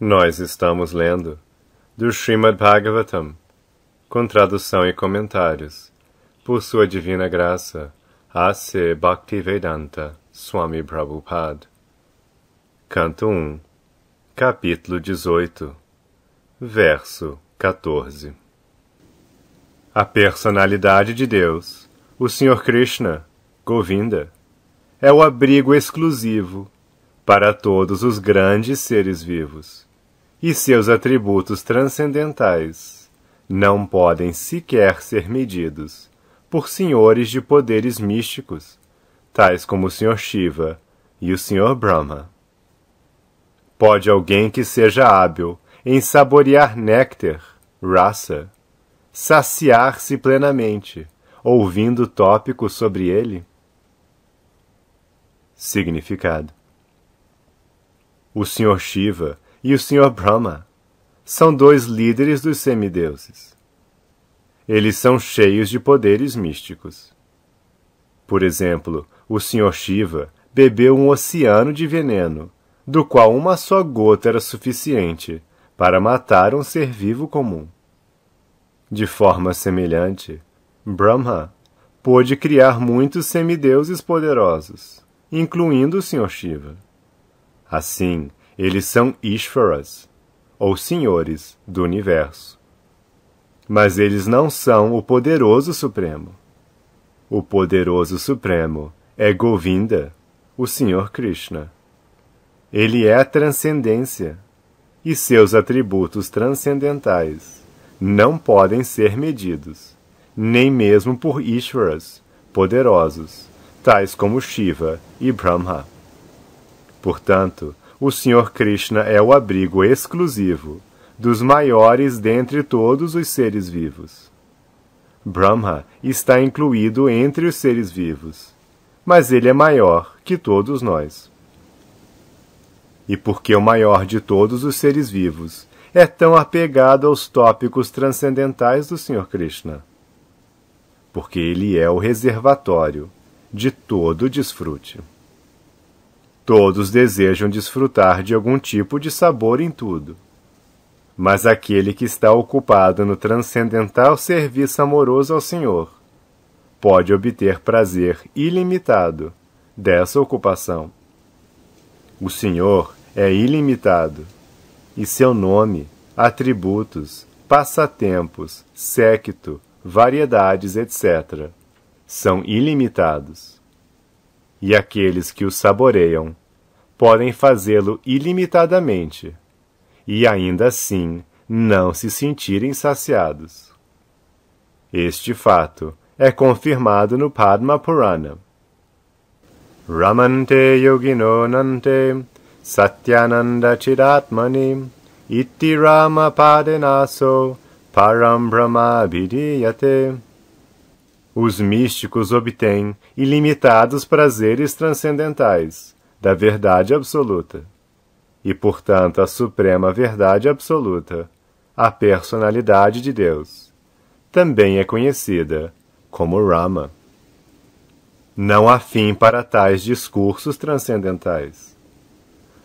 Nós estamos lendo do Srimad Bhagavatam, com tradução e comentários, por sua divina graça, A.C. Bhaktivedanta Swami Prabhupada. Canto 1, capítulo 18, verso 14. A personalidade de Deus, o Senhor Krishna, Govinda, é o abrigo exclusivo para todos os grandes seres vivos e seus atributos transcendentais não podem sequer ser medidos por senhores de poderes místicos, tais como o Sr. Shiva e o Sr. Brahma. Pode alguém que seja hábil em saborear néctar, raça, saciar-se plenamente, ouvindo tópicos sobre ele? Significado: O Sr. Shiva e o Sr. Brahma são dois líderes dos semideuses. Eles são cheios de poderes místicos. Por exemplo, o Sr. Shiva bebeu um oceano de veneno, do qual uma só gota era suficiente para matar um ser vivo comum. De forma semelhante, Brahma pôde criar muitos semideuses poderosos, incluindo o Sr. Shiva. Assim, eles são Ishvaras, ou senhores do universo. Mas eles não são o poderoso supremo. O poderoso supremo é Govinda, o Senhor Krishna. Ele é a transcendência, e seus atributos transcendentais não podem ser medidos, nem mesmo por Ishvaras, poderosos, tais como Shiva e Brahma. Portanto, o Senhor Krishna é o abrigo exclusivo dos maiores dentre todos os seres vivos. Brahma está incluído entre os seres vivos, mas ele é maior que todos nós. E porque o maior de todos os seres vivos é tão apegado aos tópicos transcendentais do Senhor Krishna? Porque ele é o reservatório de todo desfrute. Todos desejam desfrutar de algum tipo de sabor em tudo. Mas aquele que está ocupado no transcendental serviço amoroso ao Senhor pode obter prazer ilimitado dessa ocupação. O Senhor é ilimitado e seu nome, atributos, passatempos, séquito, variedades, etc., são ilimitados. E aqueles que o saboreiam podem fazê-lo ilimitadamente e ainda assim não se sentirem saciados. Este fato é confirmado no Padma Purana. Ramante yoginonante satyananda chidatmani iti rama padenaso param brahmabhidiyate. Os místicos obtêm ilimitados prazeres transcendentais da verdade absoluta. E, portanto, a suprema verdade absoluta, a personalidade de Deus, também é conhecida como Rama. Não há fim para tais discursos transcendentais.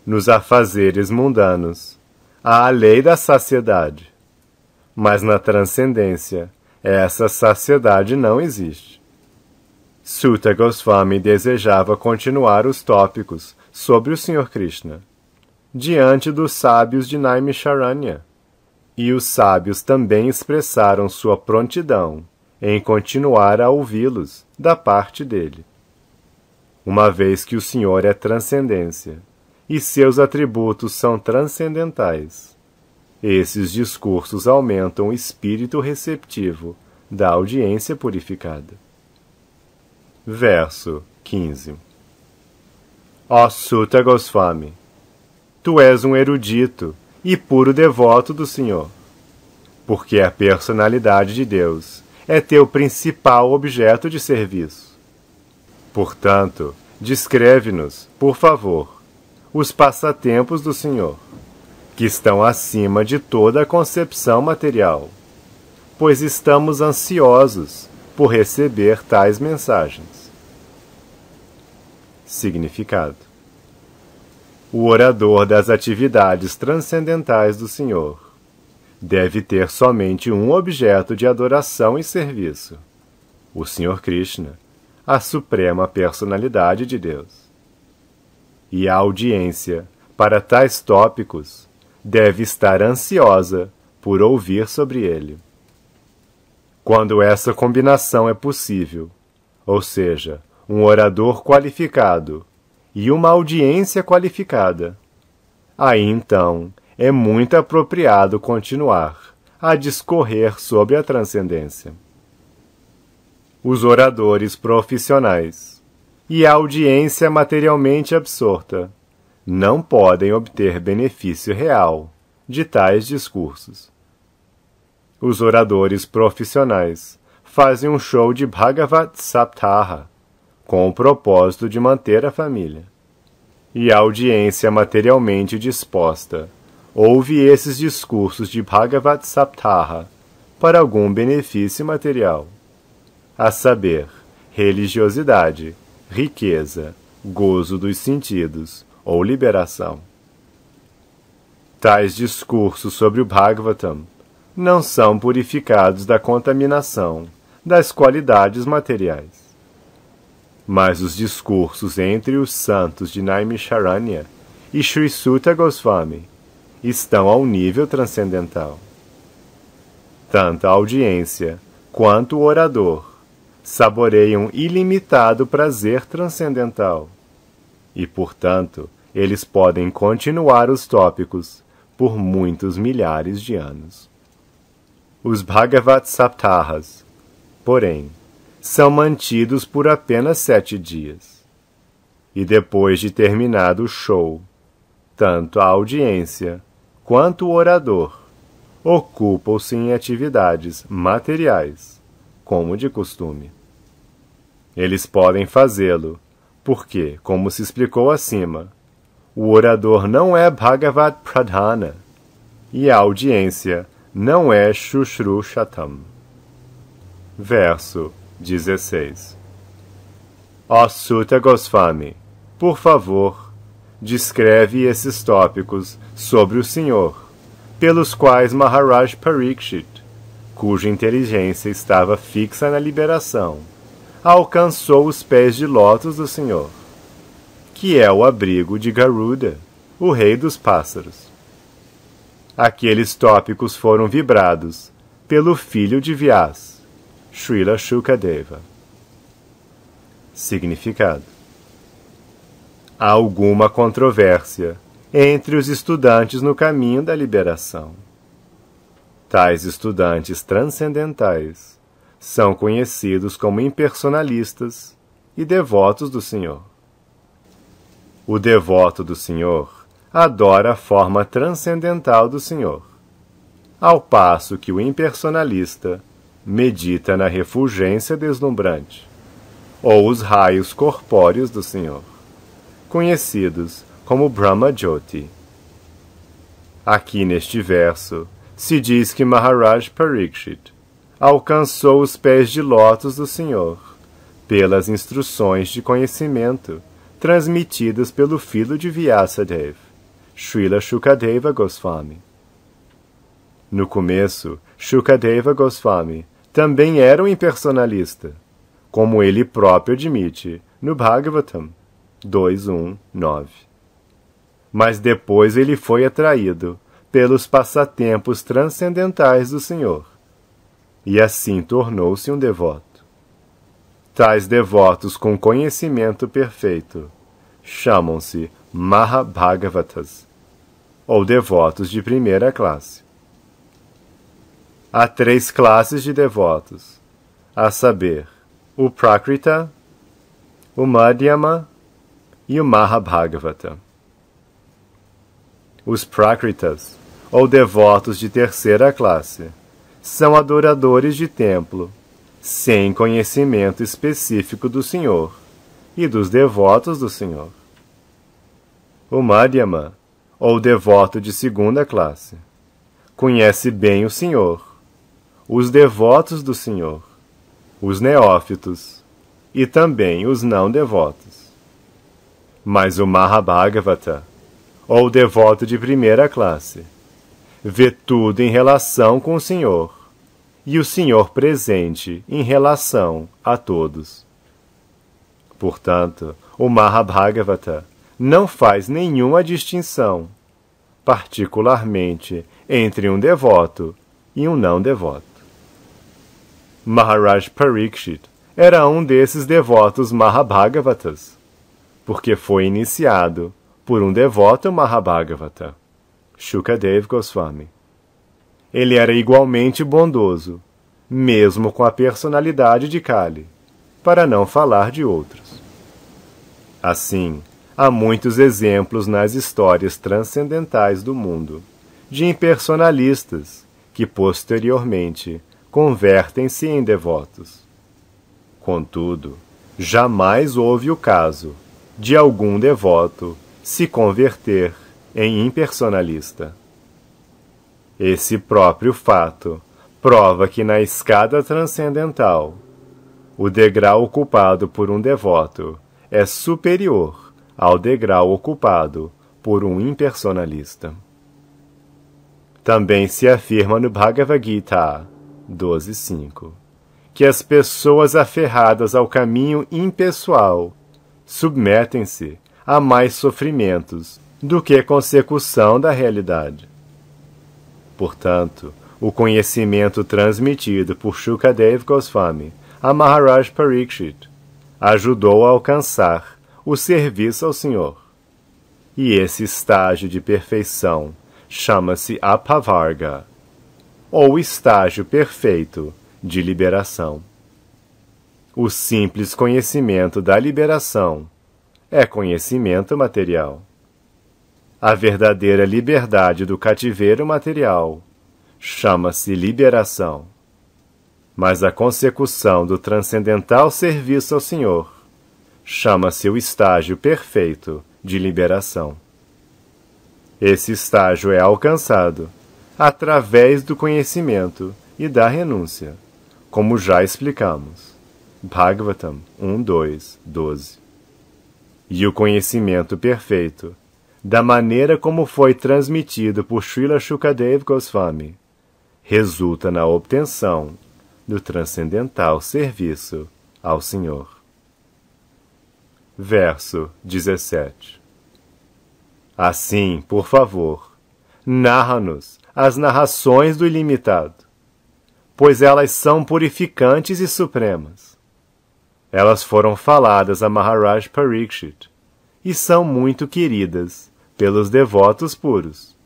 Nos afazeres mundanos, há a lei da saciedade, mas na transcendência, essa saciedade não existe. Sutta Goswami desejava continuar os tópicos sobre o Sr. Krishna diante dos sábios de Naimisharanya. E os sábios também expressaram sua prontidão em continuar a ouvi-los da parte dele. Uma vez que o Senhor é transcendência e seus atributos são transcendentais, esses discursos aumentam o espírito receptivo da audiência purificada verso 15. Ó Sutta Goswami, tu és um erudito e puro devoto do Senhor, porque a personalidade de Deus é teu principal objeto de serviço. Portanto, descreve-nos, por favor, os passatempos do Senhor, que estão acima de toda a concepção material, pois estamos ansiosos por receber tais mensagens. Significado: O orador das atividades transcendentais do Senhor deve ter somente um objeto de adoração e serviço: o Senhor Krishna, a suprema personalidade de Deus. E a audiência para tais tópicos deve estar ansiosa por ouvir sobre ele quando essa combinação é possível, ou seja, um orador qualificado e uma audiência qualificada. Aí então é muito apropriado continuar a discorrer sobre a transcendência. Os oradores profissionais e a audiência materialmente absorta não podem obter benefício real de tais discursos. Os oradores profissionais fazem um show de Bhagavat Saptaha, com o propósito de manter a família. E a audiência materialmente disposta ouve esses discursos de Bhagavat Saptaha para algum benefício material, a saber, religiosidade, riqueza, gozo dos sentidos ou liberação. Tais discursos sobre o Bhagavatam não são purificados da contaminação das qualidades materiais. Mas os discursos entre os santos de Naimisharanya e Sri Suta Goswami estão ao nível transcendental. Tanto a audiência quanto o orador saboreiam ilimitado prazer transcendental. E, portanto, eles podem continuar os tópicos por muitos milhares de anos os Bhagavat Saptahas, porém, são mantidos por apenas sete dias. E depois de terminado o show, tanto a audiência quanto o orador ocupam-se em atividades materiais, como de costume. Eles podem fazê-lo, porque, como se explicou acima, o orador não é Bhagavat Pradhana e a audiência não é Shushru Shatam. Verso 16 Ó Sutta Goswami, por favor, descreve esses tópicos sobre o Senhor, pelos quais Maharaj Parikshit, cuja inteligência estava fixa na liberação, alcançou os pés de lótus do Senhor, que é o abrigo de Garuda, o rei dos pássaros. Aqueles tópicos foram vibrados pelo filho de Vyas, Srila Shukadeva. Significado: Há alguma controvérsia entre os estudantes no caminho da liberação. Tais estudantes transcendentais são conhecidos como impersonalistas e devotos do Senhor. O devoto do Senhor adora a forma transcendental do Senhor, ao passo que o impersonalista medita na refulgência deslumbrante, ou os raios corpóreos do Senhor, conhecidos como Brahma Jyoti. Aqui neste verso se diz que Maharaj Parikshit alcançou os pés de lótus do Senhor pelas instruções de conhecimento transmitidas pelo filho de Vyasadeva. Srila Shukadeva Goswami. No começo, Shukadeva Goswami também era um impersonalista, como ele próprio admite no Bhagavatam 2.1.9. Mas depois ele foi atraído pelos passatempos transcendentais do Senhor, e assim tornou-se um devoto. Tais devotos com conhecimento perfeito chamam-se Mahabhagavatas, ou devotos de primeira classe. Há três classes de devotos, a saber, o Prakrita, o Madhyama e o Mahabhagavata. Os Prakritas, ou devotos de terceira classe, são adoradores de templo, sem conhecimento específico do Senhor e dos devotos do Senhor. O Madhyama, ou devoto de segunda classe, conhece bem o Senhor, os devotos do Senhor, os neófitos e também os não devotos. Mas o Mahabhagavata, ou devoto de primeira classe, vê tudo em relação com o Senhor e o Senhor presente em relação a todos. Portanto, o Mahabhagavata não faz nenhuma distinção, particularmente entre um devoto e um não devoto. Maharaj Parikshit era um desses devotos Mahabhagavatas, porque foi iniciado por um devoto Mahabhagavata, Shukadev Goswami. Ele era igualmente bondoso, mesmo com a personalidade de Kali, para não falar de outros. Assim, há muitos exemplos nas histórias transcendentais do mundo de impersonalistas que posteriormente convertem-se em devotos. Contudo, jamais houve o caso de algum devoto se converter em impersonalista. Esse próprio fato prova que na escada transcendental, o degrau ocupado por um devoto é superior ao degrau ocupado por um impersonalista. Também se afirma no Bhagavad Gita 12.5 que as pessoas aferradas ao caminho impessoal submetem-se a mais sofrimentos do que consecução da realidade. Portanto, o conhecimento transmitido por Shukadev Goswami a Maharaj Parikshit ajudou a alcançar o serviço ao Senhor. E esse estágio de perfeição chama-se Apavarga, ou estágio perfeito de liberação. O simples conhecimento da liberação é conhecimento material. A verdadeira liberdade do cativeiro material chama-se liberação mas a consecução do transcendental serviço ao Senhor. Chama-se o estágio perfeito de liberação. Esse estágio é alcançado através do conhecimento e da renúncia, como já explicamos. Bhagavatam 1, 2, 12. E o conhecimento perfeito, da maneira como foi transmitido por Srila Shukadeva Goswami, resulta na obtenção do transcendental serviço ao Senhor. Verso 17 Assim, por favor, narra-nos as narrações do ilimitado, pois elas são purificantes e supremas. Elas foram faladas a Maharaj Parikshit e são muito queridas pelos devotos puros,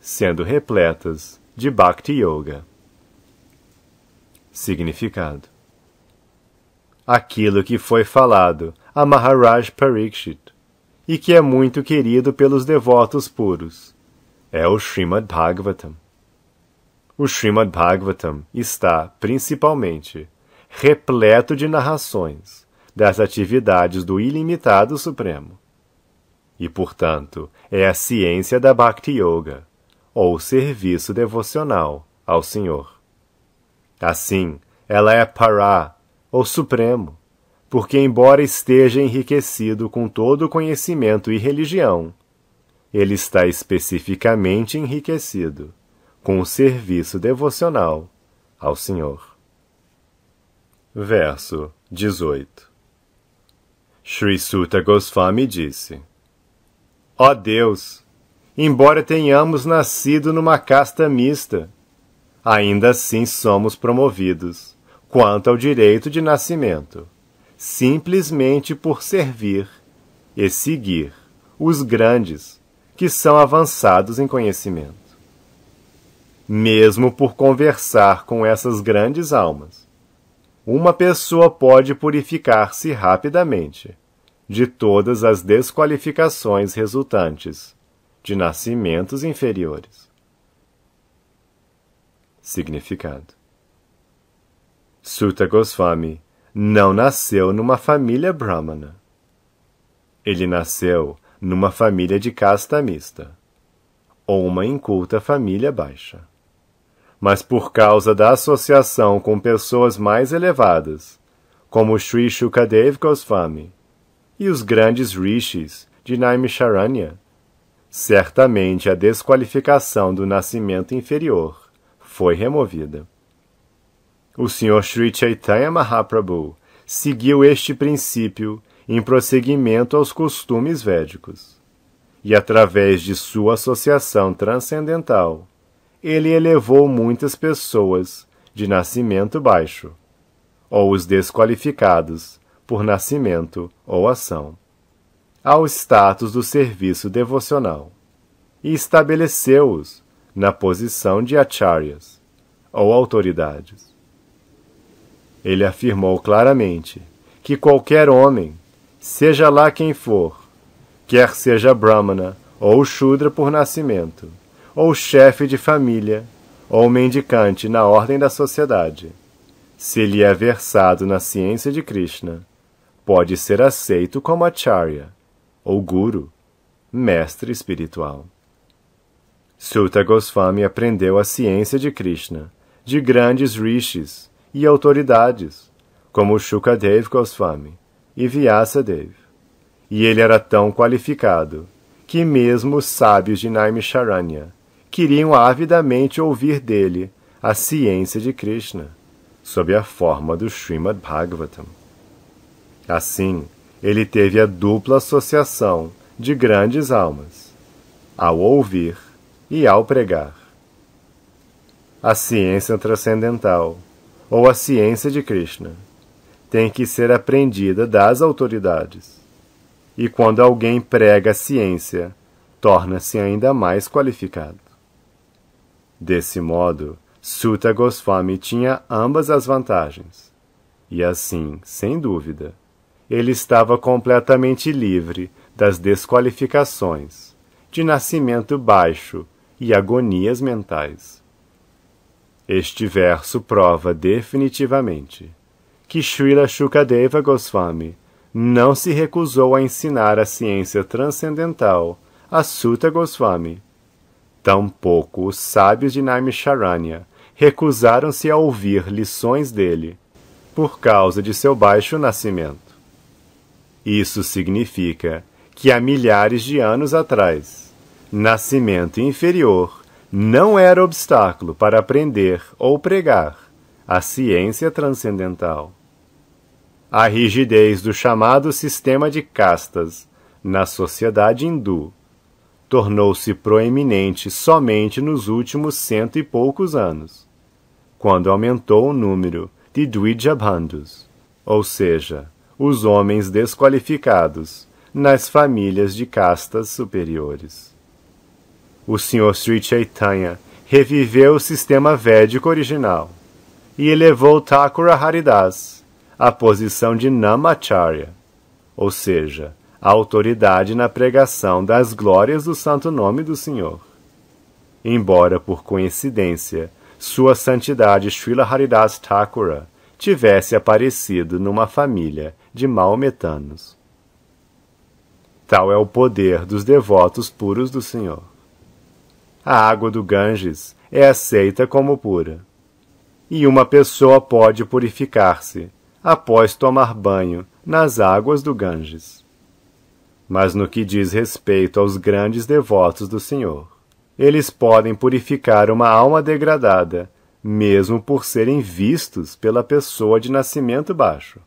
sendo repletas de Bhakti Yoga. Significado: Aquilo que foi falado a Maharaj Parikshit e que é muito querido pelos devotos puros é o Srimad Bhagavatam. O Srimad Bhagavatam está, principalmente, repleto de narrações das atividades do ilimitado Supremo. E, portanto, é a ciência da Bhakti Yoga, ou serviço devocional ao Senhor. Assim, ela é Pará, ou Supremo, porque, embora esteja enriquecido com todo conhecimento e religião, ele está especificamente enriquecido com o serviço devocional ao Senhor. Verso 18 Sri Sutta Goswami disse: Ó oh Deus, embora tenhamos nascido numa casta mista, ainda assim somos promovidos quanto ao direito de nascimento, simplesmente por servir e seguir os grandes que são avançados em conhecimento. Mesmo por conversar com essas grandes almas, uma pessoa pode purificar-se rapidamente de todas as desqualificações resultantes de nascimentos inferiores. Significado: Sutta Goswami não nasceu numa família brahmana. Ele nasceu numa família de casta mista, ou uma inculta família baixa. Mas por causa da associação com pessoas mais elevadas, como Sri Shukadev Goswami e os grandes rishis de Naimisharanya, certamente a desqualificação do nascimento inferior foi removida. O Sr. Sri Chaitanya Mahaprabhu seguiu este princípio em prosseguimento aos costumes védicos. E através de sua associação transcendental, ele elevou muitas pessoas de nascimento baixo, ou os desqualificados por nascimento ou ação, ao status do serviço devocional, e estabeleceu-os na posição de acharyas, ou autoridades. Ele afirmou claramente que qualquer homem, seja lá quem for, quer seja brahmana ou shudra por nascimento, ou chefe de família, ou mendicante na ordem da sociedade, se lhe é versado na ciência de Krishna, pode ser aceito como acharya, ou guru, mestre espiritual. Sutta Goswami aprendeu a ciência de Krishna, de grandes rishis e autoridades, como Shukadev Goswami e Vyasadeva. E ele era tão qualificado que mesmo os sábios de Naimisharanya queriam avidamente ouvir dele a ciência de Krishna, sob a forma do Srimad Bhagavatam. Assim, ele teve a dupla associação de grandes almas, ao ouvir e ao pregar. A ciência transcendental, ou a ciência de Krishna, tem que ser aprendida das autoridades. E quando alguém prega a ciência, torna-se ainda mais qualificado. Desse modo, Sutta Goswami tinha ambas as vantagens. E assim, sem dúvida, ele estava completamente livre das desqualificações de nascimento baixo e agonias mentais. Este verso prova definitivamente que Srila Shukadeva Goswami não se recusou a ensinar a ciência transcendental a Sutta Goswami. Tampouco os sábios de Naimisharanya recusaram-se a ouvir lições dele, por causa de seu baixo nascimento. Isso significa que há milhares de anos atrás, nascimento inferior, não era obstáculo para aprender ou pregar a ciência transcendental. A rigidez do chamado sistema de castas na sociedade hindu tornou-se proeminente somente nos últimos cento e poucos anos, quando aumentou o número de Dwijabandhus, ou seja, os homens desqualificados, nas famílias de castas superiores o Sr. Sri Chaitanya reviveu o sistema védico original e elevou Thakura Haridas à posição de Namacharya, ou seja, a autoridade na pregação das glórias do santo nome do Senhor. Embora, por coincidência, sua santidade Srila Haridas Thakura tivesse aparecido numa família de maometanos. Tal é o poder dos devotos puros do Senhor a água do Ganges é aceita como pura. E uma pessoa pode purificar-se após tomar banho nas águas do Ganges. Mas no que diz respeito aos grandes devotos do Senhor, eles podem purificar uma alma degradada, mesmo por serem vistos pela pessoa de nascimento baixo,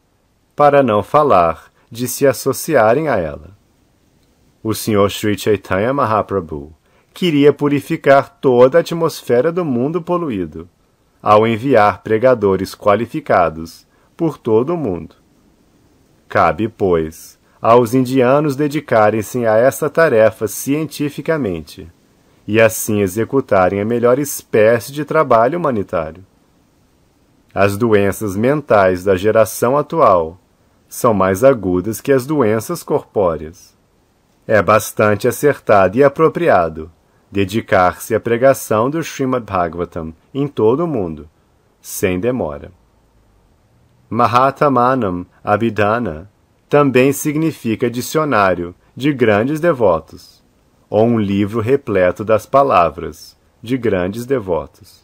para não falar de se associarem a ela. O Sr. Sri Chaitanya Mahaprabhu queria purificar toda a atmosfera do mundo poluído, ao enviar pregadores qualificados por todo o mundo. Cabe, pois, aos indianos dedicarem-se a essa tarefa cientificamente e assim executarem a melhor espécie de trabalho humanitário. As doenças mentais da geração atual são mais agudas que as doenças corpóreas. É bastante acertado e apropriado dedicar-se à pregação do Srimad Bhagavatam em todo o mundo, sem demora. Mahatamanam Abhidhana também significa dicionário de grandes devotos, ou um livro repleto das palavras de grandes devotos.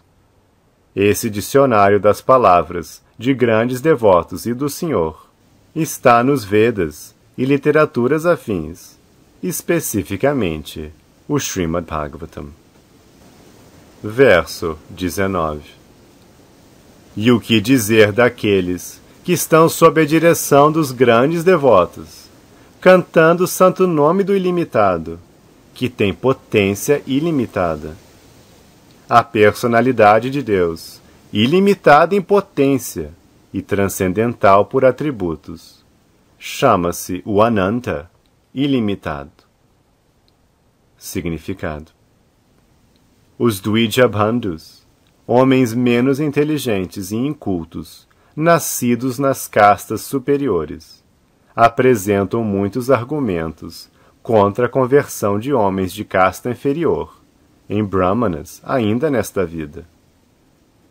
Esse dicionário das palavras de grandes devotos e do Senhor está nos Vedas e literaturas afins, especificamente o Srimad Bhagavatam. Verso 19 E o que dizer daqueles que estão sob a direção dos grandes devotos, cantando o santo nome do ilimitado, que tem potência ilimitada? A personalidade de Deus, ilimitada em potência e transcendental por atributos, chama-se o Ananta, ilimitado. Significado: Os Dwijabandhus, homens menos inteligentes e incultos, nascidos nas castas superiores, apresentam muitos argumentos contra a conversão de homens de casta inferior, em Brahmanas, ainda nesta vida.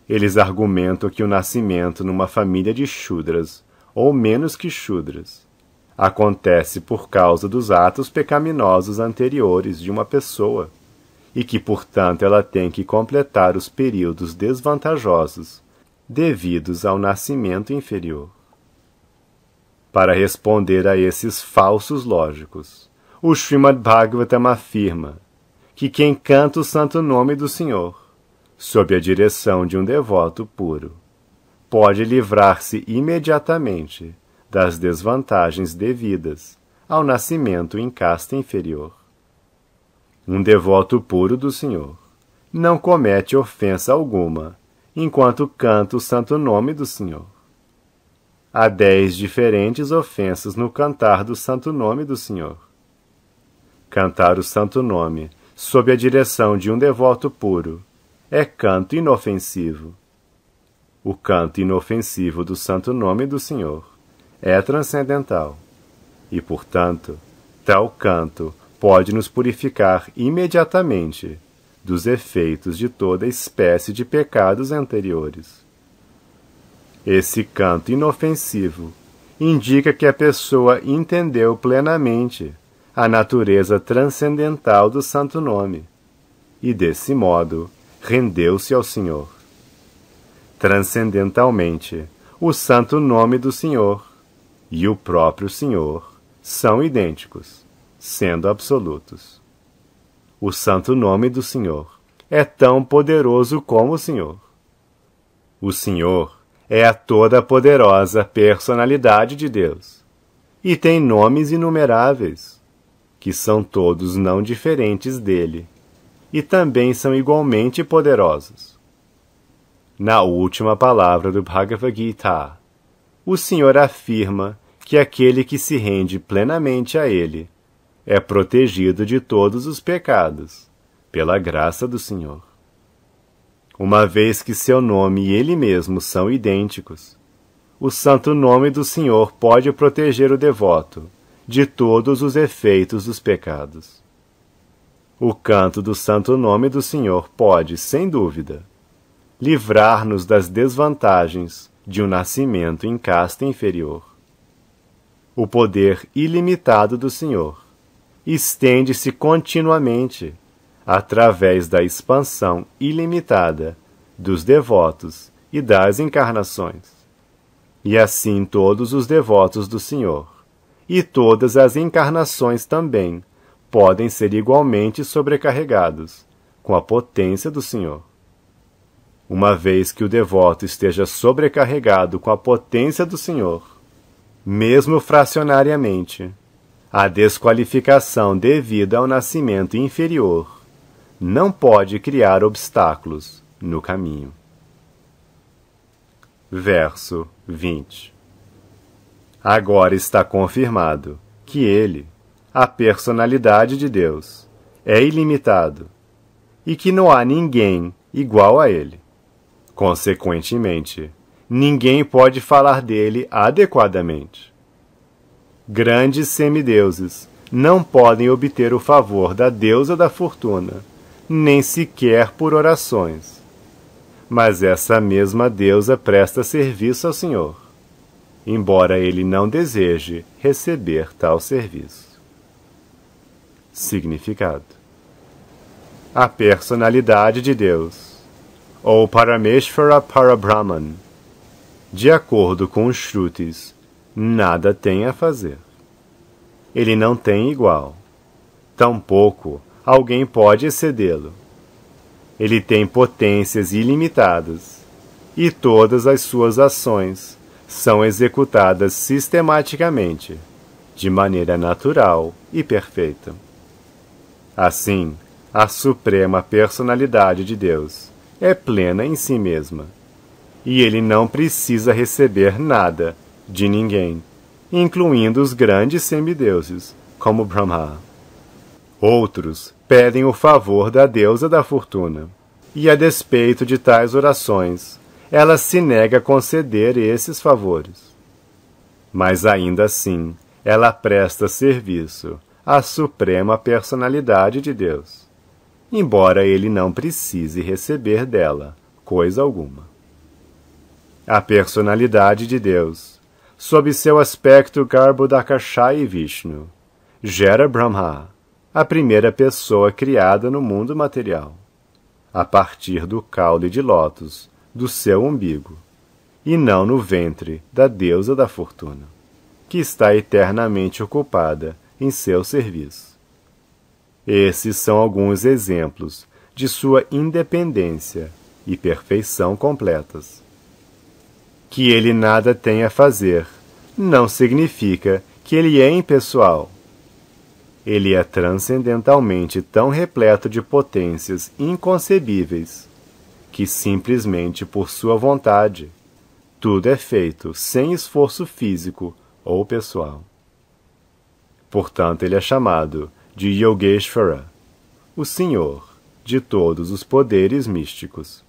Eles argumentam que o nascimento numa família de Shudras, ou menos que Shudras, acontece por causa dos atos pecaminosos anteriores de uma pessoa, e que, portanto, ela tem que completar os períodos desvantajosos devidos ao nascimento inferior. Para responder a esses falsos lógicos, o Srimad Bhagavatam afirma que quem canta o santo nome do Senhor, sob a direção de um devoto puro, pode livrar-se imediatamente das desvantagens devidas ao nascimento em casta inferior. Um devoto puro do Senhor não comete ofensa alguma enquanto canta o santo nome do Senhor. Há dez diferentes ofensas no cantar do santo nome do Senhor. Cantar o santo nome sob a direção de um devoto puro é canto inofensivo. O canto inofensivo do santo nome do Senhor é transcendental. E, portanto, tal canto pode nos purificar imediatamente dos efeitos de toda espécie de pecados anteriores. Esse canto inofensivo indica que a pessoa entendeu plenamente a natureza transcendental do Santo Nome e, desse modo, rendeu-se ao Senhor. Transcendentalmente, o Santo Nome do Senhor e o próprio Senhor são idênticos, sendo absolutos. O santo nome do Senhor é tão poderoso como o Senhor. O Senhor é a toda poderosa personalidade de Deus e tem nomes inumeráveis, que são todos não diferentes dele e também são igualmente poderosos. Na última palavra do Bhagavad Gita, o Senhor afirma que aquele que se rende plenamente a Ele é protegido de todos os pecados, pela graça do Senhor. Uma vez que seu nome e ele mesmo são idênticos, o santo nome do Senhor pode proteger o devoto de todos os efeitos dos pecados. O canto do santo nome do Senhor pode, sem dúvida, livrar-nos das desvantagens de um nascimento em casta inferior. O poder ilimitado do Senhor estende-se continuamente através da expansão ilimitada dos devotos e das encarnações. E assim todos os devotos do Senhor e todas as encarnações também podem ser igualmente sobrecarregados com a potência do Senhor uma vez que o devoto esteja sobrecarregado com a potência do Senhor, mesmo fracionariamente. A desqualificação devida ao nascimento inferior não pode criar obstáculos no caminho. Verso 20 Agora está confirmado que ele, a personalidade de Deus, é ilimitado e que não há ninguém igual a ele. Consequentemente, ninguém pode falar dele adequadamente. Grandes semideuses não podem obter o favor da deusa da fortuna, nem sequer por orações. Mas essa mesma deusa presta serviço ao Senhor, embora ele não deseje receber tal serviço. Significado: A personalidade de Deus ou Parameshvara Parabrahman. De acordo com os Shrutis, nada tem a fazer. Ele não tem igual. Tampouco alguém pode excedê-lo. Ele tem potências ilimitadas e todas as suas ações são executadas sistematicamente, de maneira natural e perfeita. Assim, a suprema personalidade de Deus é plena em si mesma. E ele não precisa receber nada de ninguém, incluindo os grandes semideuses, como Brahma. Outros pedem o favor da deusa da fortuna, e a despeito de tais orações, ela se nega a conceder esses favores. Mas ainda assim, ela presta serviço à suprema personalidade de Deus embora ele não precise receber dela coisa alguma. A personalidade de Deus, sob seu aspecto Garbhodakashai e Vishnu, gera Brahma, a primeira pessoa criada no mundo material, a partir do caule de lótus do seu umbigo, e não no ventre da deusa da fortuna, que está eternamente ocupada em seu serviço. Esses são alguns exemplos de sua independência e perfeição completas. Que ele nada tem a fazer não significa que ele é impessoal. Ele é transcendentalmente tão repleto de potências inconcebíveis que simplesmente por sua vontade tudo é feito sem esforço físico ou pessoal. Portanto, ele é chamado de Yogeshvara, o Senhor de todos os poderes místicos.